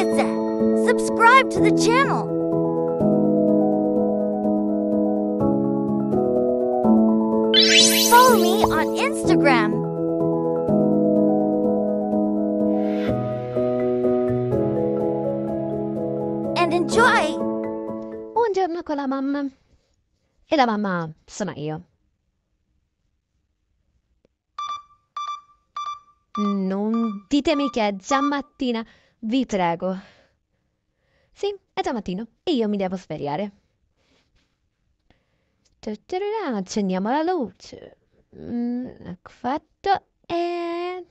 Rocket Zach. Subscribe to the channel. Follow me on Instagram. And enjoy! Buongiorno con la mamma. E la mamma sono io. Non ditemi che è già mattina. Vi prego. Sì, è già mattino e io mi devo svegliare. Accendiamo la luce. Mm, ecco fatto. E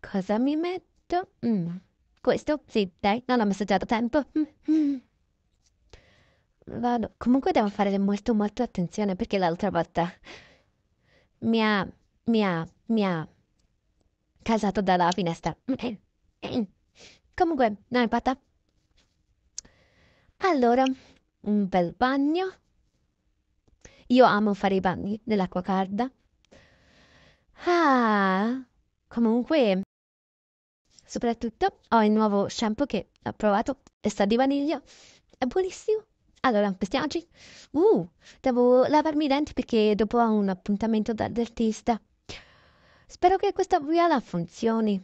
cosa mi metto? Mm. Questo? Sì, dai, non ho messaggiato tempo. Mm, mm. Vado. Comunque devo fare molto molto attenzione perché l'altra volta mi ha, mi ha, mi ha casato dalla finestra. Mm, eh, eh. Comunque, non è patata. Allora, un bel bagno. Io amo fare i bagni nell'acqua calda. Ah, comunque, soprattutto ho il nuovo shampoo che ho provato e sta di vaniglia. È buonissimo. Allora, quest'oggi, uh, devo lavarmi i denti perché dopo ho un appuntamento dal dentista. Spero che questa viola funzioni.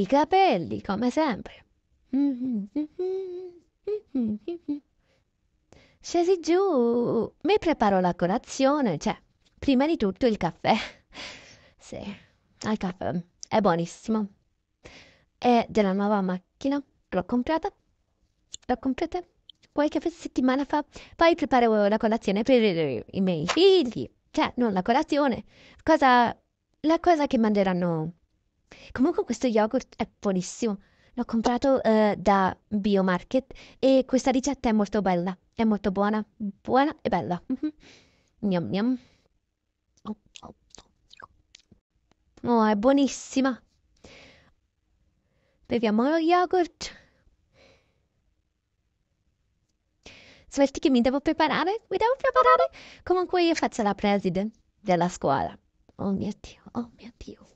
i capelli come sempre. Scesi giù, mi preparo la colazione, cioè, prima di tutto il caffè. Sì, al caffè, è buonissimo. È della nuova macchina, l'ho comprata, l'ho comprata qualche settimana fa. Poi preparo la colazione per i miei figli, cioè, non la colazione, cosa, la cosa che manderanno Comunque questo yogurt è buonissimo. L'ho comprato eh, da Biomarket e questa ricetta è molto bella. È molto buona, buona e bella. mm Gnam gnam. Oh, è buonissima. Beviamo lo yogurt. Svelti che mi devo preparare, mi devo preparare. Comunque io faccio la preside della scuola. Oh mio Dio, oh mio Dio.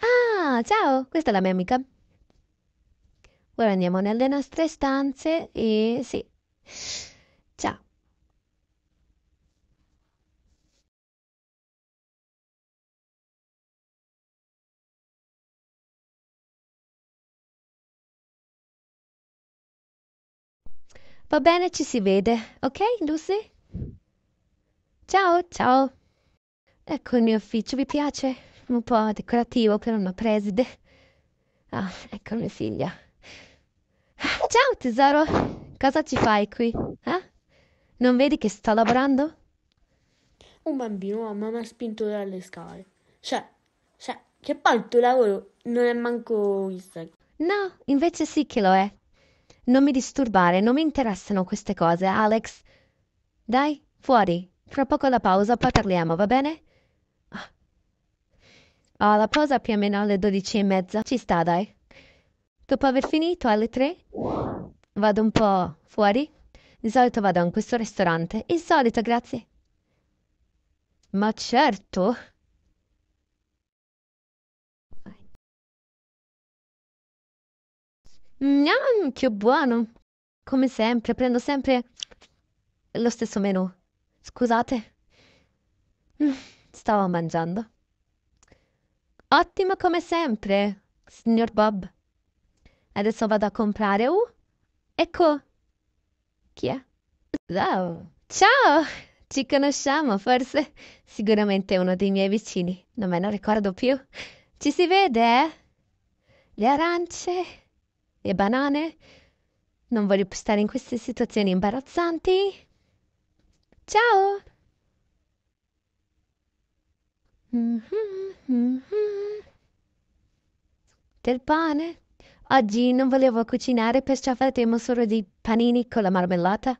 Ah, ciao, questa è la mia amica. Ora andiamo nelle nostre stanze e sì. Ciao. Va bene, ci si vede, ok, Lucy? Ciao, ciao. Ecco il mio ufficio, vi piace? un po' decorativo per una preside. Ah, ecco mia figlia. Ah, ciao tesoro, cosa ci fai qui? Eh? Non vedi che sto lavorando? Un bambino a mamma spinto dalle scale. Cioè, cioè, che poi il tuo lavoro non è manco Instagram. No, invece sì che lo è. Non mi disturbare, non mi interessano queste cose, Alex. Dai, fuori. Fra poco la pausa, poi parliamo, va bene? Uh, la pausa più o meno alle 12 e mezza. Ci sta, dai. Dopo aver finito alle 3, vado un po' fuori. Di solito vado in questo ristorante. Il solito, grazie. Ma certo. Mmm, che buono. Come sempre, prendo sempre lo stesso menù. Scusate. Mm, stavo mangiando. Ottimo come sempre, signor Bob. Adesso vado a comprare uh, ecco. Chi è? Wow. Ciao! Ci conosciamo, forse? Sicuramente uno dei miei vicini. Non me ne ricordo più. Ci si vede, eh? Le arance, le banane. Non voglio più stare in queste situazioni imbarazzanti. Ciao! Mm-hmm, mm-hmm del pane. Oggi non volevo cucinare, perciò faremo solo dei panini con la marmellata.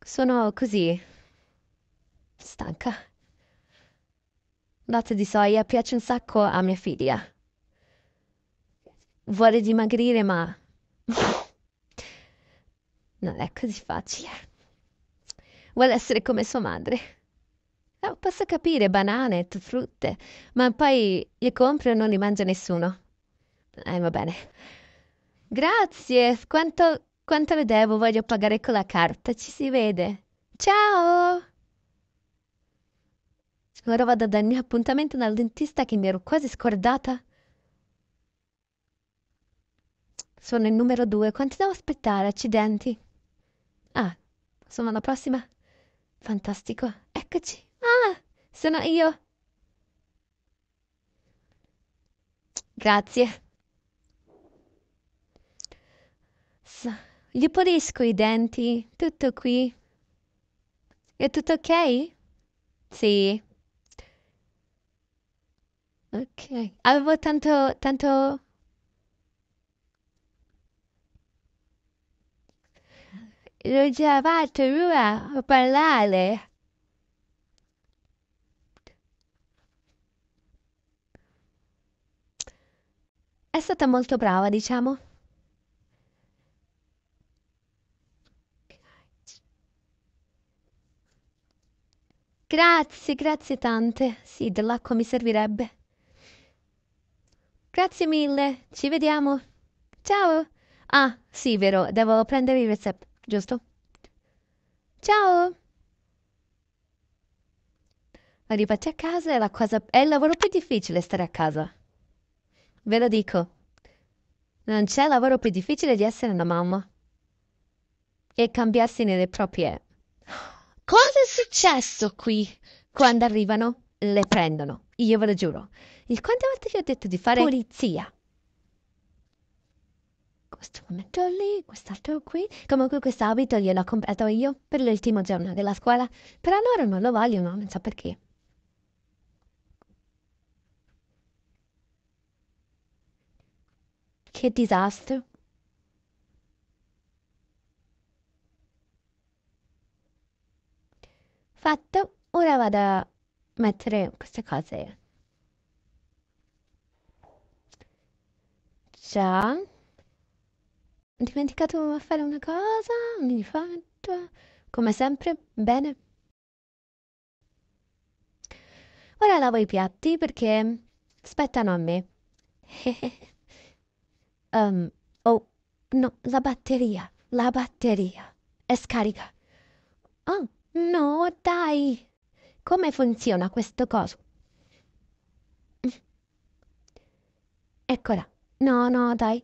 Sono così stanca. Latte di soia piace un sacco a mia figlia. Vuole dimagrire, ma non è così facile. Vuole essere come sua madre. No, posso capire banane, frutte, ma poi le compro e non le mangia nessuno. Eh, va bene. Grazie, quanto, quanto le devo? Voglio pagare con la carta, ci si vede. Ciao! Ora vado dal mio appuntamento dal dentista che mi ero quasi scordata. Sono il numero due, quanti devo aspettare? Accidenti. Ah, sono alla prossima. Fantastico, eccoci sono io. Grazie. gli pulisco i denti, tutto qui. È tutto ok? Sì. Ok, avevo tanto, tanto... L'ho già fatto a parlare. È stata molto brava, diciamo. Grazie, grazie tante. Sì, dell'acqua mi servirebbe. Grazie mille, ci vediamo. Ciao. Ah, sì, vero, devo prendere il recept, giusto? Ciao. Arrivati a casa è, la cosa, è il lavoro più difficile stare a casa. Ve lo dico, non c'è lavoro più difficile di essere una mamma e cambiarsi nelle proprie. Cosa è successo qui? Quando arrivano, le prendono, io ve lo giuro. Il quante volte vi ho detto di fare Polizia. Questo momento lì, quest'altro qui. Comunque questo abito gliel'ho comprato io per l'ultimo giorno della scuola, Per loro non lo vogliono, non so perché. Che disastro! Fatto, ora vado a mettere queste cose. Già. Ho dimenticato di fare una cosa, un infarto. Come sempre, bene. Ora lavo i piatti perché spettano a me. Hehehe. Um, oh, no, la batteria, la batteria. È scarica. Oh, no, dai. Come funziona questo coso? Eccola. No, no, dai.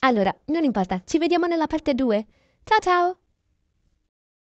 Allora, non importa, ci vediamo nella parte 2. Ciao ciao!